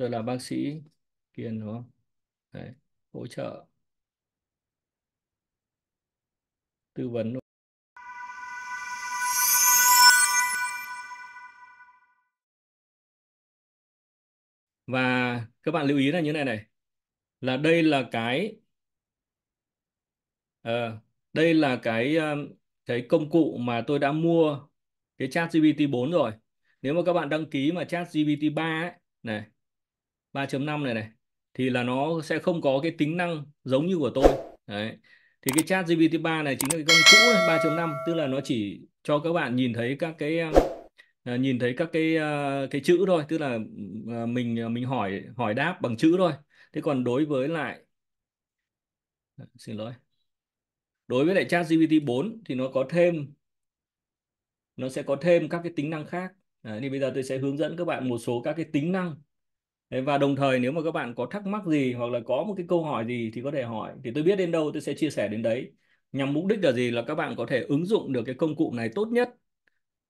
tôi là bác sĩ Kiên đúng không Đấy, hỗ trợ tư vấn và các bạn lưu ý là như này này là đây là cái uh, đây là cái ờ, cái công cụ mà tôi đã mua cái chat GPT 4 rồi nếu mà các bạn đăng ký mà chat GPT 3 ấy, này 3.5 này này thì là nó sẽ không có cái tính năng giống như của tôi đấy thì cái chat GPT 3 này chính là cái con cũ 3.5 tức là nó chỉ cho các bạn nhìn thấy các cái à, à, nhìn thấy các cái à, cái chữ thôi tức là mình mình hỏi hỏi đáp bằng chữ thôi thế còn đối với lại xin lỗi đối với lại chat GPT 4 thì nó có thêm nó sẽ có thêm các cái tính năng khác Đấy, thì bây giờ tôi sẽ hướng dẫn các bạn một số các cái tính năng và đồng thời nếu mà các bạn có thắc mắc gì hoặc là có một cái câu hỏi gì thì có thể hỏi thì tôi biết đến đâu tôi sẽ chia sẻ đến đấy nhằm mục đích là gì là các bạn có thể ứng dụng được cái công cụ này tốt nhất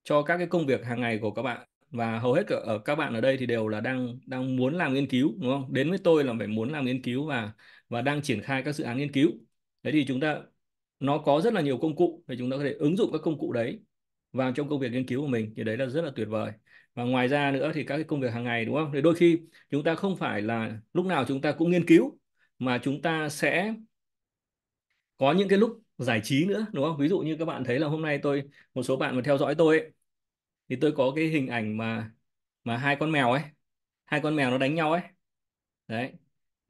cho các cái công việc hàng ngày của các bạn và hầu hết ở các bạn ở đây thì đều là đang đang muốn làm nghiên cứu đúng không đến với tôi là phải muốn làm nghiên cứu và và đang triển khai các dự án nghiên cứu thế thì chúng ta nó có rất là nhiều công cụ để chúng ta có thể ứng dụng các công cụ đấy vào trong công việc nghiên cứu của mình thì đấy là rất là tuyệt vời và ngoài ra nữa thì các cái công việc hàng ngày đúng không thì đôi khi chúng ta không phải là lúc nào chúng ta cũng nghiên cứu mà chúng ta sẽ có những cái lúc giải trí nữa đúng không ví dụ như các bạn thấy là hôm nay tôi một số bạn mà theo dõi tôi ấy, thì tôi có cái hình ảnh mà mà hai con mèo ấy hai con mèo nó đánh nhau ấy đấy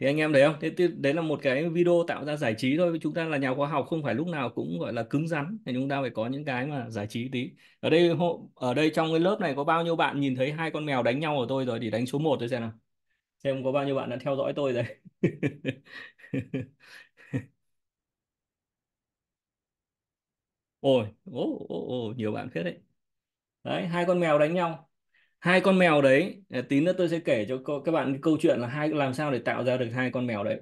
thì anh em thấy không thế đấy là một cái video tạo ra giải trí thôi chúng ta là nhà khoa học không phải lúc nào cũng gọi là cứng rắn thì chúng ta phải có những cái mà giải trí tí ở đây hộ ở đây trong cái lớp này có bao nhiêu bạn nhìn thấy hai con mèo đánh nhau của tôi rồi thì đánh số 1 tôi xem nào xem có bao nhiêu bạn đã theo dõi tôi rồi ôi ô, ô, ô, nhiều bạn phết đấy đấy hai con mèo đánh nhau hai con mèo đấy à, tí nữa tôi sẽ kể cho các bạn câu chuyện là hai làm sao để tạo ra được hai con mèo đấy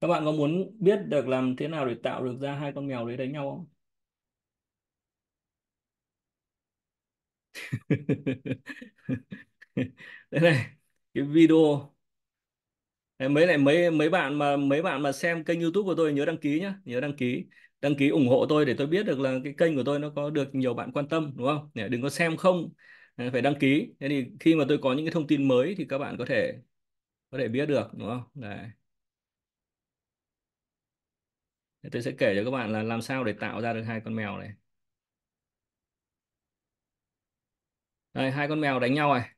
các bạn có muốn biết được làm thế nào để tạo được ra hai con mèo đấy đánh nhau không đấy này cái video mấy này mấy mấy bạn mà mấy bạn mà xem kênh YouTube của tôi nhớ đăng ký nhá nhớ đăng ký đăng ký ủng hộ tôi để tôi biết được là cái kênh của tôi nó có được nhiều bạn quan tâm đúng không để đừng có xem không phải đăng ký thế thì khi mà tôi có những cái thông tin mới thì các bạn có thể có thể biết được đúng không đấy tôi sẽ kể cho các bạn là làm sao để tạo ra được hai con mèo này đây hai con mèo đánh nhau này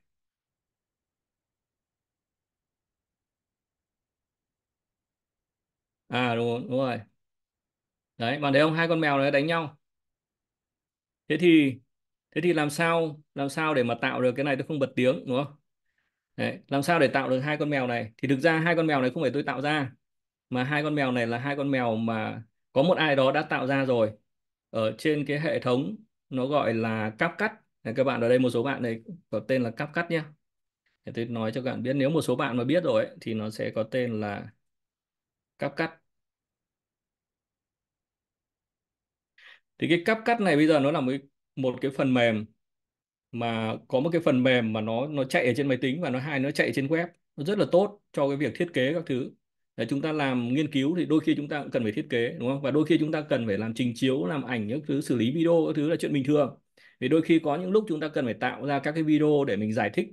à đúng, đúng rồi đấy bạn thấy không hai con mèo này đánh nhau thế thì thế thì làm sao làm sao để mà tạo được cái này tôi không bật tiếng đúng không đấy, làm sao để tạo được hai con mèo này thì thực ra hai con mèo này không phải tôi tạo ra mà hai con mèo này là hai con mèo mà có một ai đó đã tạo ra rồi ở trên cái hệ thống nó gọi là cáp cắt các bạn ở đây một số bạn này có tên là cáp cắt nhé để tôi nói cho các bạn biết nếu một số bạn mà biết rồi ấy, thì nó sẽ có tên là cáp cắt thì cái cắt này bây giờ nó là một một cái phần mềm mà có một cái phần mềm mà nó nó chạy ở trên máy tính và nó hai nó chạy trên web nó rất là tốt cho cái việc thiết kế các thứ để chúng ta làm nghiên cứu thì đôi khi chúng ta cũng cần phải thiết kế đúng không và đôi khi chúng ta cần phải làm trình chiếu làm ảnh những thứ xử lý video các thứ là chuyện bình thường vì đôi khi có những lúc chúng ta cần phải tạo ra các cái video để mình giải thích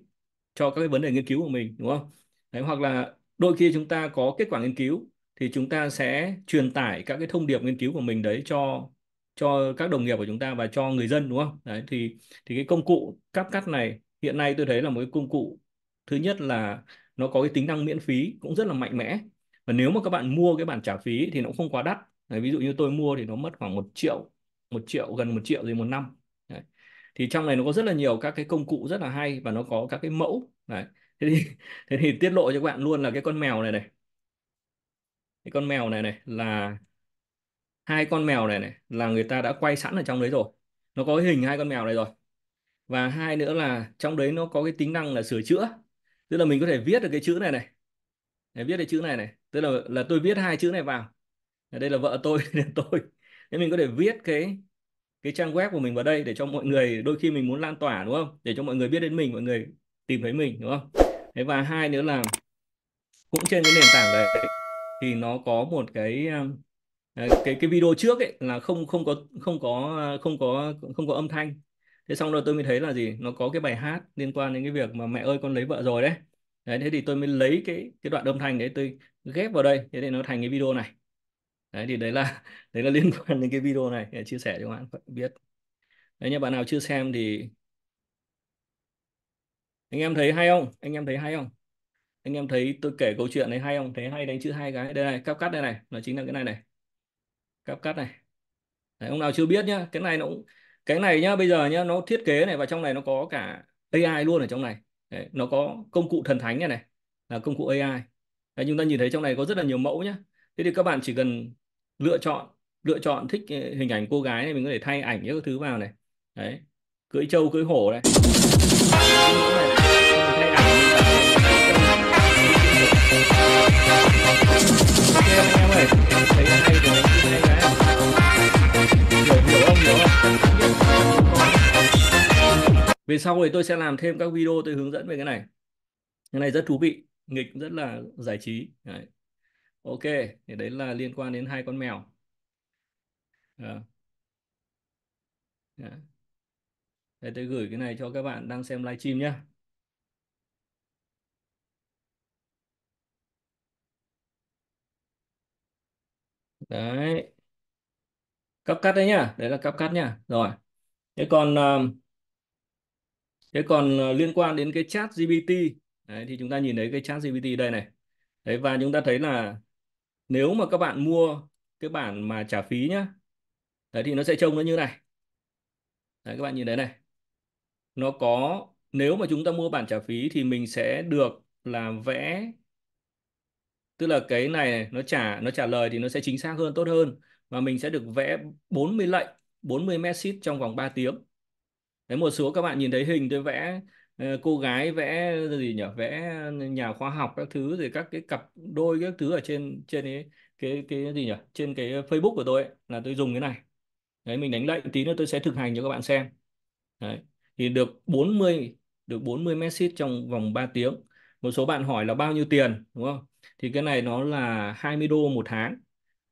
cho các cái vấn đề nghiên cứu của mình đúng không Đấy, hoặc là đôi khi chúng ta có kết quả nghiên cứu thì chúng ta sẽ truyền tải các cái thông điệp nghiên cứu của mình đấy cho cho các đồng nghiệp của chúng ta và cho người dân đúng không đấy thì thì cái công cụ cắt cắt này hiện nay tôi thấy là một cái công cụ thứ nhất là nó có cái tính năng miễn phí cũng rất là mạnh mẽ và nếu mà các bạn mua cái bản trả phí thì nó cũng không quá đắt đấy, ví dụ như tôi mua thì nó mất khoảng một triệu một triệu gần một triệu gì một năm đấy. thì trong này nó có rất là nhiều các cái công cụ rất là hay và nó có các cái mẫu đấy. thế thì thế thì tiết lộ cho các bạn luôn là cái con mèo này này cái con mèo này này là hai con mèo này này là người ta đã quay sẵn ở trong đấy rồi nó có cái hình hai con mèo này rồi và hai nữa là trong đấy nó có cái tính năng là sửa chữa tức là mình có thể viết được cái chữ này này để viết cái chữ này này tức là là tôi viết hai chữ này vào đây là vợ tôi là tôi thế mình có thể viết cái cái trang web của mình vào đây để cho mọi người đôi khi mình muốn lan tỏa đúng không để cho mọi người biết đến mình mọi người tìm thấy mình đúng không thế và hai nữa là cũng trên cái nền tảng đấy thì nó có một cái um, cái cái video trước ấy là không không có không có không có không có âm thanh thế xong rồi tôi mới thấy là gì nó có cái bài hát liên quan đến cái việc mà mẹ ơi con lấy vợ rồi đấy đấy thế thì tôi mới lấy cái cái đoạn âm thanh đấy tôi ghép vào đây thế thì nó thành cái video này đấy thì đấy là đấy là liên quan đến cái video này để chia sẻ cho các bạn biết đấy nha bạn nào chưa xem thì anh em thấy hay không anh em thấy hay không anh em thấy tôi kể câu chuyện này hay không thấy hay đánh chữ hai cái đây này cắt cắt đây này nó chính là cái này này cáp cắt này Đấy, ông nào chưa biết nhá cái này nó cũng cái này nhá bây giờ nhá nó thiết kế này và trong này nó có cả AI luôn ở trong này Đấy, nó có công cụ thần thánh này này là công cụ AI Đấy, chúng ta nhìn thấy trong này có rất là nhiều mẫu nhá thế thì các bạn chỉ cần lựa chọn lựa chọn thích ờ, hình ảnh cô gái này mình có thể thay ảnh các thứ vào này đấy cưỡi trâu cưỡi hổ này thay ảnh em em ơi thấy con hay rồi hay gái hiểu hiểu không hiểu không về sau thì tôi sẽ làm thêm các video tôi hướng dẫn về cái này cái này rất thú vị nghịch rất là giải trí đấy. ok thì đấy là liên quan đến hai con mèo à. Đấy, tôi gửi cái này cho các bạn đang xem livestream nhé đấy cấp cắt đấy nhá đấy là cấp cắt nhá rồi thế còn ờ, thế còn ờ, liên quan đến cái chat GPT đấy, thì chúng ta nhìn thấy cái chat GPT đây này đấy và chúng ta thấy là nếu mà các bạn mua cái bản mà trả phí nhá đấy thì nó sẽ trông nó như này đấy các bạn nhìn thấy này nó có nếu mà chúng ta mua bản trả phí thì mình sẽ được là vẽ tức là cái này nó trả nó trả lời thì nó sẽ chính xác hơn tốt hơn và mình sẽ được vẽ 40 lệnh 40 message trong vòng 3 tiếng đấy một số các bạn nhìn thấy hình tôi vẽ ờ, cô gái vẽ gì nhỉ vẽ nhà khoa học các thứ rồi các cái cặp đôi các thứ ở trên trên ấy, cái cái gì nhỉ trên cái Facebook của tôi ấy, là tôi dùng cái này đấy mình đánh lệnh tí nữa tôi sẽ thực hành cho các bạn xem đấy thì được 40 được 40 message trong vòng 3 tiếng một số bạn hỏi là bao nhiêu tiền đúng không thì cái này nó là 20 đô một tháng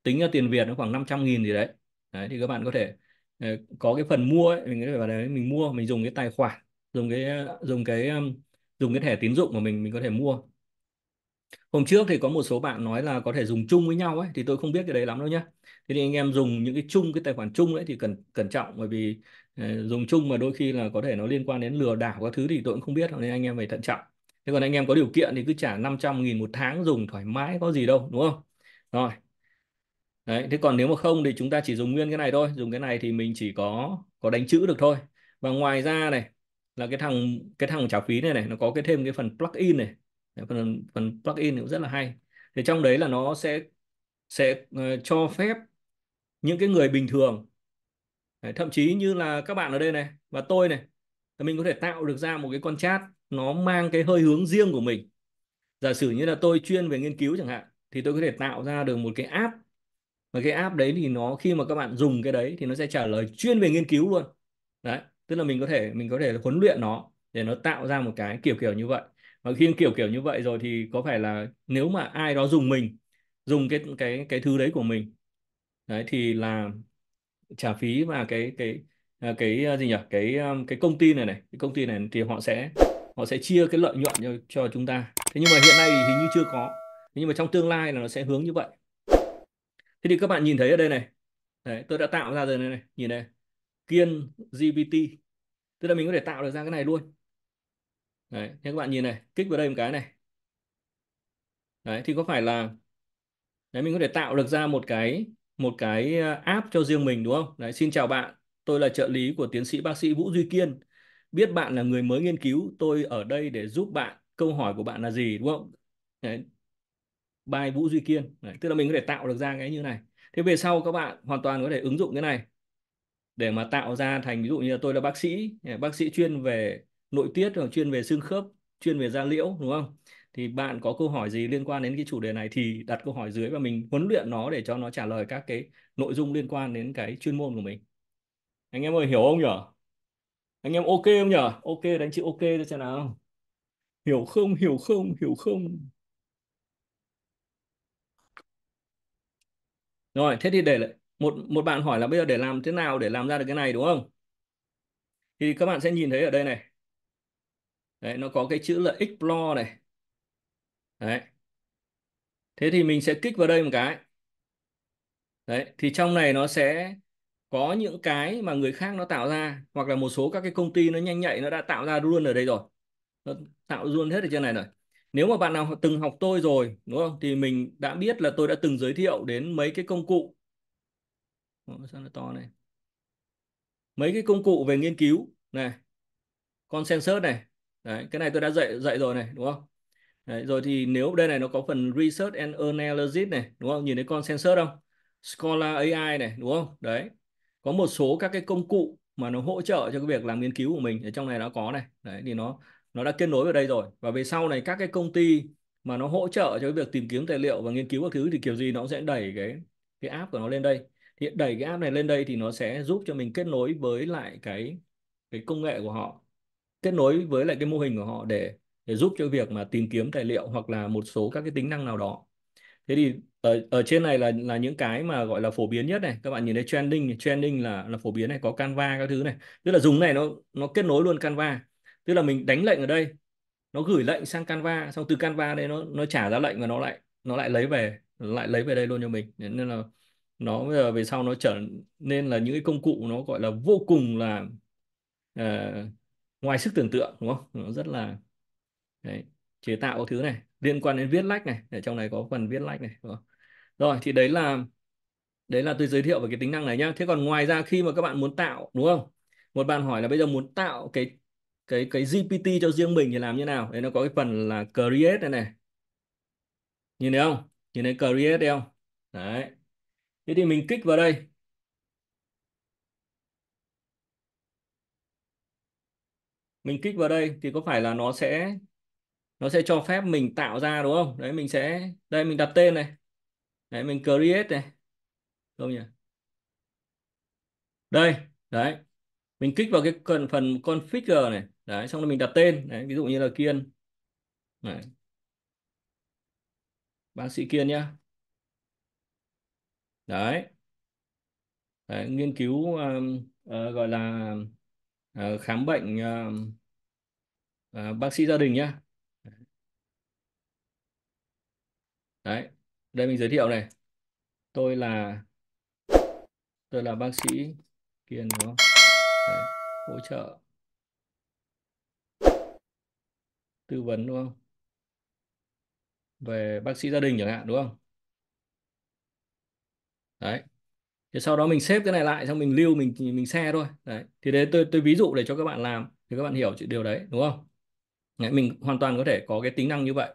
tính ra tiền Việt nó khoảng 500 nghìn gì đấy đấy thì các bạn có thể ờ, có cái phần mua ấy, mình có thể vào đấy mình mua mình dùng cái tài khoản dùng cái ờ, dùng cái dùng cái thẻ tín dụng của mình mình có thể mua hôm trước thì có một số bạn nói là có thể dùng chung với nhau ấy thì tôi không biết cái đấy lắm đâu nhá thế thì anh em dùng những cái chung cái tài khoản chung đấy thì cần cẩn trọng bởi vì ờ, dùng chung mà đôi khi là có thể nó liên quan đến lừa đảo các thứ thì tôi cũng không biết nên anh em phải thận trọng thế còn anh em có điều kiện thì cứ trả 500 nghìn một tháng dùng thoải mái có gì đâu đúng không rồi đấy thế còn nếu mà không thì chúng ta chỉ dùng nguyên cái này thôi dùng cái này thì mình chỉ có có đánh chữ được thôi và ngoài ra này là cái thằng cái thằng trả phí này này nó có cái thêm cái phần plugin này đấy, phần phần plugin cũng rất là hay thì trong đấy là nó sẽ sẽ uh, cho phép những cái người bình thường đấy, thậm chí như là các bạn ở đây này và tôi này là mình có thể tạo được ra một cái con chat nó mang cái hơi hướng riêng của mình giả sử như là tôi chuyên về nghiên cứu chẳng hạn thì tôi có thể tạo ra được một cái app và cái app đấy thì nó khi mà các bạn dùng cái đấy thì nó sẽ trả lời chuyên về nghiên cứu luôn đấy tức là mình có thể mình có thể huấn luyện nó để nó tạo ra một cái kiểu kiểu như vậy và khi kiểu kiểu như vậy rồi thì có phải là nếu mà ai đó dùng mình dùng cái cái cái thứ đấy của mình đấy thì là trả phí và cái cái À, cái à, gì nhỉ cái à, cái công ty này này cái công ty này thì họ sẽ họ sẽ chia cái lợi nhuận cho, cho chúng ta thế nhưng mà hiện nay thì hình như chưa có thế nhưng mà trong tương lai là nó sẽ hướng như vậy thế thì các bạn nhìn thấy ở đây này đấy, tôi đã tạo ra rồi này, này. nhìn này kiên gpt tức là mình có thể tạo được ra cái này luôn đấy thế các bạn nhìn này kích vào đây một cái này đấy thì có phải là đấy mình có thể tạo được ra một cái một cái app cho riêng mình đúng không đấy xin chào bạn Tôi là trợ lý của tiến sĩ bác sĩ Vũ Duy Kiên. Biết bạn là người mới nghiên cứu, tôi ở đây để giúp bạn. Câu hỏi của bạn là gì đúng không? Đấy. Bài Vũ Duy Kiên. Đấy. Tức là mình có thể tạo được ra cái như này. Thế về sau các bạn hoàn toàn có thể ứng dụng cái này để mà tạo ra thành ví dụ như là tôi là bác sĩ, bác sĩ chuyên về nội tiết hoặc chuyên về xương khớp, chuyên về da liễu đúng không? Thì bạn có câu hỏi gì liên quan đến cái chủ đề này thì đặt câu hỏi dưới và mình huấn luyện nó để cho nó trả lời các cái nội dung liên quan đến cái chuyên môn của mình anh em ơi hiểu không nhở anh em ok không nhở ok đánh chữ ok cho xem nào hiểu không hiểu không hiểu không rồi thế thì để lại một một bạn hỏi là bây giờ để làm thế nào để làm ra được cái này đúng không thì các bạn sẽ nhìn thấy ở đây này đấy nó có cái chữ là explore này đấy thế thì mình sẽ kích vào đây một cái đấy thì trong này nó sẽ có những cái mà người khác nó tạo ra hoặc là một số các cái công ty nó nhanh nhạy nó đã tạo ra luôn ở đây rồi nó tạo luôn hết ở trên này rồi nếu mà bạn nào từng học tôi rồi đúng không thì mình đã biết là tôi đã từng giới thiệu đến mấy cái công cụ sao nó to này mấy cái công cụ về nghiên cứu này consensus này Đấy, cái này tôi đã dạy dạy rồi này đúng không Đấy, rồi thì nếu đây này nó có phần research and analysis này đúng không nhìn thấy consensus không Scholar AI này đúng không đấy có một số các cái công cụ mà nó hỗ trợ cho cái việc làm nghiên cứu của mình ở trong này nó có này đấy thì nó nó đã kết nối vào đây rồi và về sau này các cái công ty mà nó hỗ trợ cho cái việc tìm kiếm tài liệu và nghiên cứu các thứ thì kiểu gì nó cũng sẽ đẩy cái cái app của nó lên đây thì đẩy cái app này lên đây thì nó sẽ giúp cho mình kết nối với lại cái cái công nghệ của họ kết nối với lại cái mô hình của họ để để giúp cho việc mà tìm kiếm tài liệu hoặc là một số các cái tính năng nào đó thế thì ở ở trên này là là những cái mà gọi là phổ biến nhất này các bạn nhìn thấy trending trending là là phổ biến này có Canva các thứ này tức là dùng này nó nó kết nối luôn Canva tức là mình đánh lệnh ở đây nó gửi lệnh sang Canva xong từ Canva đây nó nó trả ra lệnh và nó lại nó lại lấy về lại lấy về đây luôn cho mình nên là nó bây giờ về sau nó trở nên là những cái công cụ nó gọi là vô cùng là uh, ngoài sức tưởng tượng đúng không nó rất là đấy, chế tạo thứ này liên quan đến viết lách này ở trong này có phần viết lách này đúng không? rồi thì đấy là đấy là tôi giới thiệu về cái tính năng này nhá thế còn ngoài ra khi mà các bạn muốn tạo đúng không một bạn hỏi là bây giờ muốn tạo cái cái cái GPT cho riêng mình thì làm như nào đấy nó có cái phần là create này này nhìn thấy không nhìn thấy create đấy không đấy thế thì mình kích vào đây mình kích vào đây thì có phải là nó sẽ nó sẽ cho phép mình tạo ra đúng không đấy mình sẽ đây mình đặt tên này đấy mình create này không nhỉ đây đấy mình kích vào cái cần phần configure này đấy xong rồi mình đặt tên đấy ví dụ như là kiên đấy. bác sĩ kiên nhá đấy, đấy nghiên cứu um, uh, gọi là uh, khám bệnh uh, uh, bác sĩ gia đình nhá đấy đây mình giới thiệu này tôi là tôi là bác sĩ kiên đúng không Đấy, hỗ trợ tư vấn đúng không về bác sĩ gia đình chẳng hạn đúng không đấy thì sau đó mình xếp cái này lại xong mình lưu mình mình share thôi đấy thì đấy tôi tôi ví dụ để cho các bạn làm thì các bạn hiểu chuyện điều đấy đúng không đấy, mình hoàn toàn có thể có cái tính năng như vậy